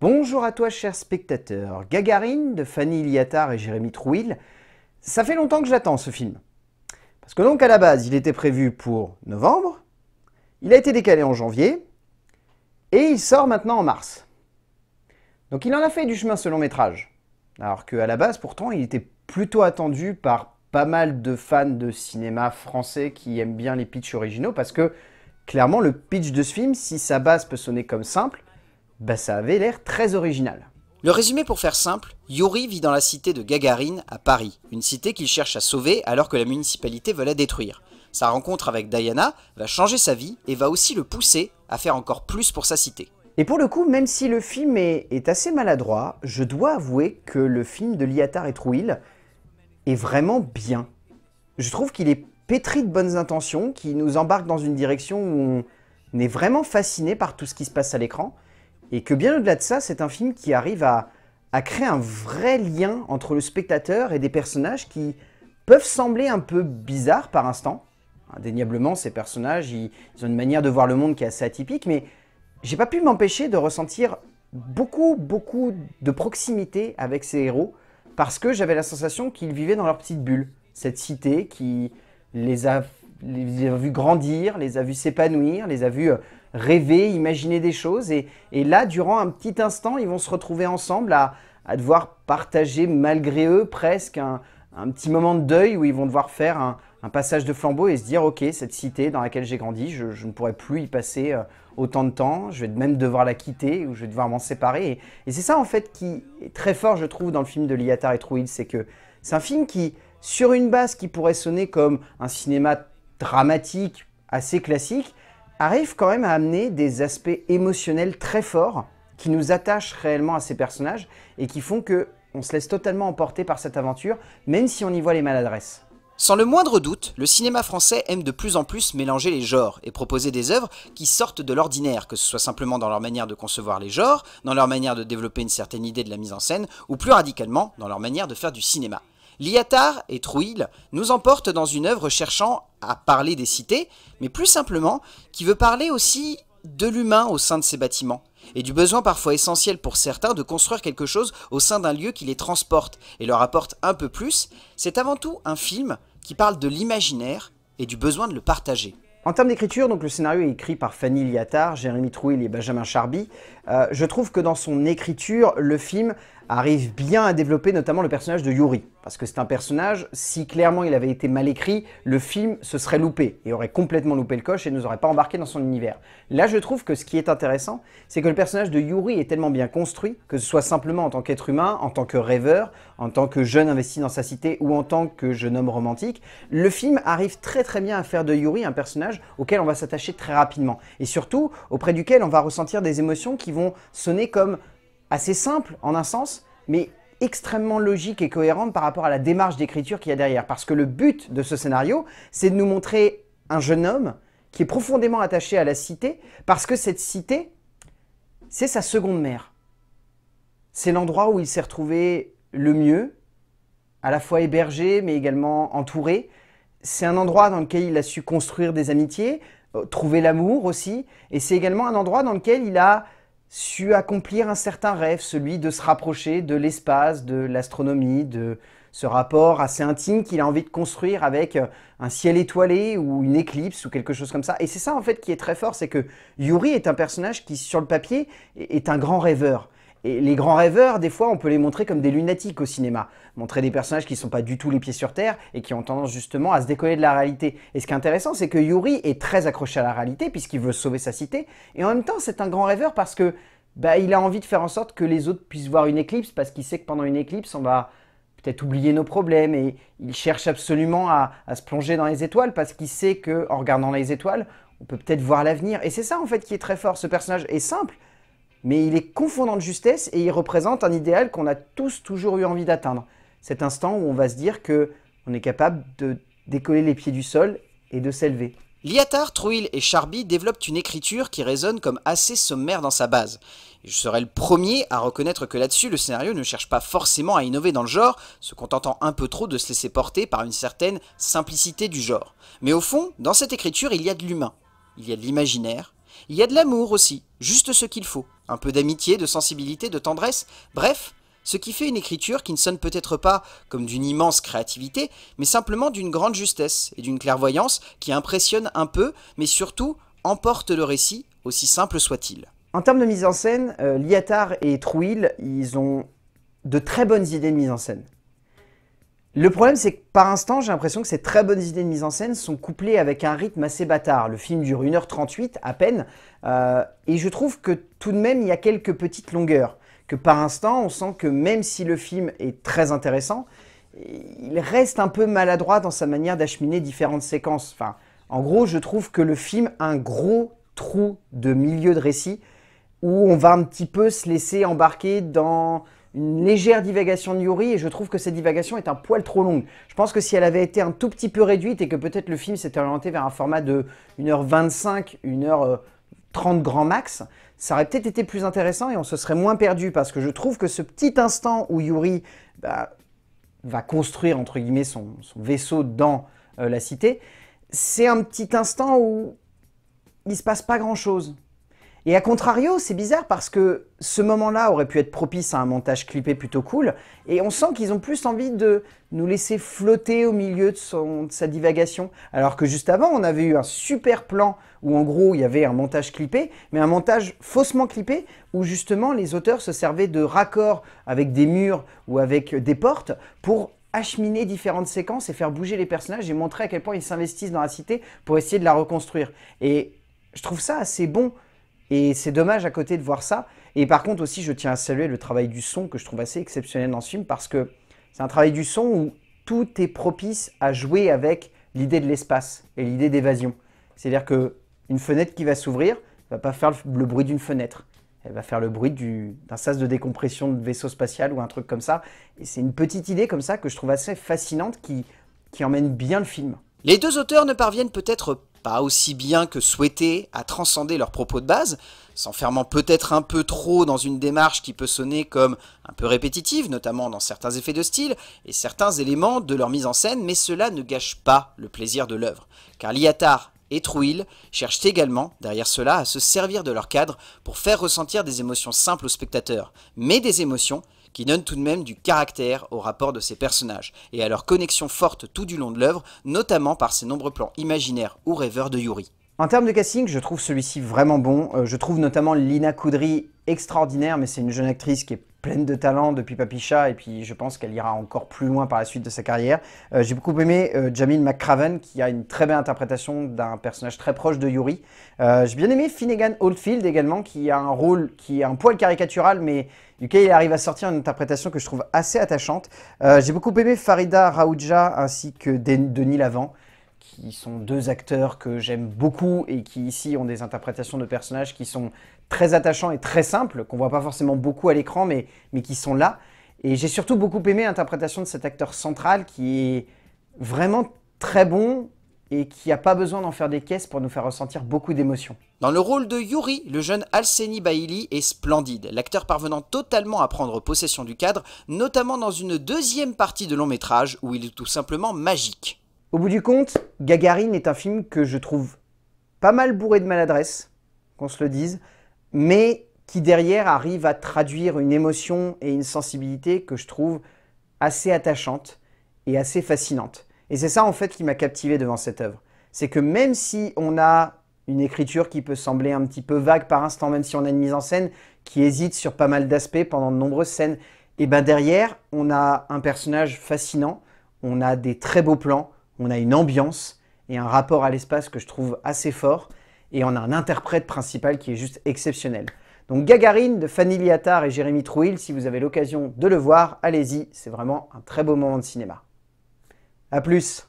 Bonjour à toi, chers spectateurs. Gagarine de Fanny Liattard et Jérémy Trouille, Ça fait longtemps que j'attends ce film. Parce que donc à la base, il était prévu pour novembre, il a été décalé en janvier, et il sort maintenant en mars. Donc il en a fait du chemin ce long métrage. Alors qu'à la base, pourtant, il était plutôt attendu par pas mal de fans de cinéma français qui aiment bien les pitchs originaux parce que clairement, le pitch de ce film, si sa base peut sonner comme simple, bah ça avait l'air très original. Le résumé pour faire simple, Yuri vit dans la cité de Gagarine à Paris, une cité qu'il cherche à sauver alors que la municipalité veut la détruire. Sa rencontre avec Diana va changer sa vie et va aussi le pousser à faire encore plus pour sa cité. Et pour le coup, même si le film est, assez maladroit, je dois avouer que le film de Liatar et Trouille est vraiment bien. Je trouve qu'il est pétri de bonnes intentions, qui nous embarque dans une direction où on est vraiment fasciné par tout ce qui se passe à l'écran. Et que bien au-delà de ça, c'est un film qui arrive à, créer un vrai lien entre le spectateur et des personnages qui peuvent sembler un peu bizarres par instant. Indéniablement, ces personnages, ils, ont une manière de voir le monde qui est assez atypique, mais j'ai pas pu m'empêcher de ressentir beaucoup, beaucoup de proximité avec ces héros, parce que j'avais la sensation qu'ils vivaient dans leur petite bulle, cette cité qui les a, les a vus grandir, les a vus s'épanouir, les a vus euh, rêver, imaginer des choses. Et, là, durant un petit instant, ils vont se retrouver ensemble à, devoir partager, malgré eux, presque un, petit moment de deuil où ils vont devoir faire un, passage de flambeau et se dire, OK, cette cité dans laquelle j'ai grandi, je, ne pourrai plus y passer euh, autant de temps, je vais même devoir la quitter ou je vais devoir m'en séparer. Et, c'est ça, en fait, qui est très fort, je trouve, dans le film de Liatar et Trouille, c'est que c'est un film qui, sur une base qui pourrait sonner comme un cinéma dramatique, assez classique, arrive quand même à amener des aspects émotionnels très forts qui nous attachent réellement à ces personnages et qui font que on se laisse totalement emporter par cette aventure, même si on y voit les maladresses. Sans le moindre doute, le cinéma français aime de plus en plus mélanger les genres et proposer des œuvres qui sortent de l'ordinaire, que ce soit simplement dans leur manière de concevoir les genres, dans leur manière de développer une certaine idée de la mise en scène, ou plus radicalement dans leur manière de faire du cinéma. Liatar et Trouille nous emportent dans une œuvre cherchant à parler des cités, mais plus simplement, qui veut parler aussi de l'humain au sein de ces bâtiments, et du besoin parfois essentiel pour certains de construire quelque chose au sein d'un lieu qui les transporte et leur apporte un peu plus, c'est avant tout un film qui parle de l'imaginaire et du besoin de le partager. En termes d'écriture, donc le scénario est écrit par Fanny Liatar, Jérémy Trouille et Benjamin Charby. Euh, je trouve que dans son écriture, le film arrive bien à développer notamment le personnage de Yuri. Parce que c'est un personnage, si clairement il avait été mal écrit, le film se serait loupé et aurait complètement loupé le coche et ne nous aurait pas embarqué dans son univers. Là, je trouve que ce qui est intéressant, c'est que le personnage de Yuri est tellement bien construit, que ce soit simplement en tant qu'être humain, en tant que rêveur, en tant que jeune investi dans sa cité ou en tant que jeune homme romantique, le film arrive très très bien à faire de Yuri un personnage auquel on va s'attacher très rapidement et surtout auprès duquel on va ressentir des émotions qui vont sonner comme assez simple en un sens, mais extrêmement logique et cohérente par rapport à la démarche d'écriture qu'il y a derrière. Parce que le but de ce scénario, c'est de nous montrer un jeune homme qui est profondément attaché à la cité, parce que cette cité, c'est sa seconde mère. C'est l'endroit où il s'est retrouvé le mieux, à la fois hébergé, mais également entouré. C'est un endroit dans lequel il a su construire des amitiés, euh, trouver l'amour aussi, et c'est également un endroit dans lequel il a su accomplir un certain rêve, celui de se rapprocher de l'espace, de l'astronomie, de ce rapport assez intime qu'il a envie de construire avec un ciel étoilé ou une éclipse ou quelque chose comme ça. Et c'est ça en fait qui est très fort, c'est que Yuri est un personnage qui sur le papier est un grand rêveur. Et les grands rêveurs, des fois, on peut les montrer comme des lunatiques au cinéma. Montrer des personnages qui ne sont pas du tout les pieds sur terre et qui ont tendance justement à se décoller de la réalité. Et ce qui est intéressant, c'est que Yuri est très accroché à la réalité puisqu'il veut sauver sa cité. Et en même temps, c'est un grand rêveur parce que bah, il a envie de faire en sorte que les autres puissent voir une éclipse parce qu'il sait que pendant une éclipse, on va peut-être oublier nos problèmes et il cherche absolument à, se plonger dans les étoiles parce qu'il sait que en regardant les étoiles, on peut peut-être voir l'avenir. Et c'est ça en fait qui est très fort. Ce personnage est simple, mais il est confondant de justesse et il représente un idéal qu'on a tous toujours eu envie d'atteindre. Cet instant où on va se dire que on est capable de décoller les pieds du sol et de s'élever. Liatar, Trouil et Charby développent une écriture qui résonne comme assez sommaire dans sa base. je serai le premier à reconnaître que là-dessus, le scénario ne cherche pas forcément à innover dans le genre, se contentant un peu trop de se laisser porter par une certaine simplicité du genre. Mais au fond, dans cette écriture, il y a de l'humain, il y a de l'imaginaire, il y a de l'amour aussi, juste ce qu'il faut. Un peu d'amitié, de sensibilité, de tendresse, bref, ce qui fait une écriture qui ne sonne peut-être pas comme d'une immense créativité, mais simplement d'une grande justesse et d'une clairvoyance qui impressionne un peu, mais surtout emporte le récit, aussi simple soit-il. En termes de mise en scène, euh, et Trouil, ils ont de très bonnes idées de mise en scène. Le problème, c'est que par instant, j'ai l'impression que ces très bonnes idées de mise en scène sont couplées avec un rythme assez bâtard. Le film dure 1h38 à peine, euh, et je trouve que tout de même, il y a quelques petites longueurs. Que par instant, on sent que même si le film est très intéressant, il reste un peu maladroit dans sa manière d'acheminer différentes séquences. Enfin, en gros, je trouve que le film a un gros trou de milieu de récit où on va un petit peu se laisser embarquer dans une légère divagation de Yuri et je trouve que cette divagation est un poil trop longue. Je pense que si elle avait été un tout petit peu réduite et que peut-être le film s'était orienté vers un format de 1h25, 1h30 euh, grand max, ça aurait peut-être été plus intéressant et on se serait moins perdu parce que je trouve que ce petit instant où Yuri bah, va construire entre guillemets son, vaisseau dans euh, la cité, c'est un petit instant où il se passe pas grand-chose. Et à contrario, c'est bizarre parce que ce moment-là aurait pu être propice à un montage clippé plutôt cool, et on sent qu'ils ont plus envie de nous laisser flotter au milieu de, sa divagation, alors que juste avant, on avait eu un super plan où en gros, il y avait un montage clippé, mais un montage faussement clippé, où justement les auteurs se servaient de raccords avec des murs ou avec des portes pour acheminer différentes séquences et faire bouger les personnages et montrer à quel point ils s'investissent dans la cité pour essayer de la reconstruire. Et je trouve ça assez bon et c'est dommage à côté de voir ça. Et par contre aussi, je tiens à saluer le travail du son que je trouve assez exceptionnel dans ce film parce que c'est un travail du son où tout est propice à jouer avec l'idée de l'espace et l'idée d'évasion. C'est-à-dire que une fenêtre qui va s'ouvrir va pas faire le, bruit d'une fenêtre. Elle va faire le bruit d'un sas de décompression de vaisseau spatial ou un truc comme ça. Et c'est une petite idée comme ça que je trouve assez fascinante qui, qui emmène bien le film. Les deux auteurs ne parviennent peut-être aussi bien que souhaité à transcender leurs propos de base, s'enfermant peut-être un peu trop dans une démarche qui peut sonner comme un peu répétitive, notamment dans certains effets de style et certains éléments de leur mise en scène, mais cela ne gâche pas le plaisir de l'œuvre, car Liatar et Trouille cherchent également, derrière cela, à se servir de leur cadre pour faire ressentir des émotions simples aux spectateurs, mais des émotions qui donne tout de même du caractère au rapport de ces personnages et à leur connexion forte tout du long de l'œuvre, notamment par ses nombreux plans imaginaires ou rêveurs de Yuri. En termes de casting, je trouve celui-ci vraiment bon. Euh, je trouve notamment Lina Koudry extraordinaire, mais c'est une jeune actrice qui est pleine de talent depuis Papicha, et puis je pense qu'elle ira encore plus loin par la suite de sa carrière. Euh, j'ai beaucoup aimé euh, Jamil McCraven, qui a une très belle interprétation d'un personnage très proche de Yuri. J'ai bien aimé Finnegan Oldfield également, qui a un rôle qui est un poil caricatural, mais duquel il arrive à sortir une interprétation que je trouve assez attachante. J'ai beaucoup aimé Farida Raouja, ainsi que Denis Lavant qui sont deux acteurs que j'aime beaucoup et qui ici ont des interprétations de personnages qui sont très attachants et très simples, qu'on voit pas forcément beaucoup à l'écran, mais, qui sont là. Et j'ai surtout beaucoup aimé l'interprétation de cet acteur central qui est vraiment très bon et qui n'a pas besoin d'en faire des caisses pour nous faire ressentir beaucoup d'émotions. Dans le rôle de Yuri, le jeune Alseni Baili est splendide, l'acteur parvenant totalement à prendre possession du cadre, notamment dans une deuxième partie de long métrage où il est tout simplement magique. Au bout du compte, Gagarine est un film que je trouve pas mal bourré de maladresse, qu'on se le dise, mais qui derrière arrive à traduire une émotion et une sensibilité que je trouve assez attachante et assez fascinante. Et c'est ça en fait qui m'a captivé devant cette œuvre. C'est que même si on a une écriture qui peut sembler un petit peu vague par instant, même si on a une mise en scène qui hésite sur pas mal d'aspects pendant de nombreuses scènes, et eh ben derrière, on a un personnage fascinant, on a des très beaux plans, on a une ambiance et un rapport à l'espace que je trouve assez fort, et on a un interprète principal qui est juste exceptionnel. Donc Gagarine de Fanny Liattard et Jérémy Trouille, si vous avez l'occasion de le voir, allez-y, c'est vraiment un très beau moment de cinéma. A plus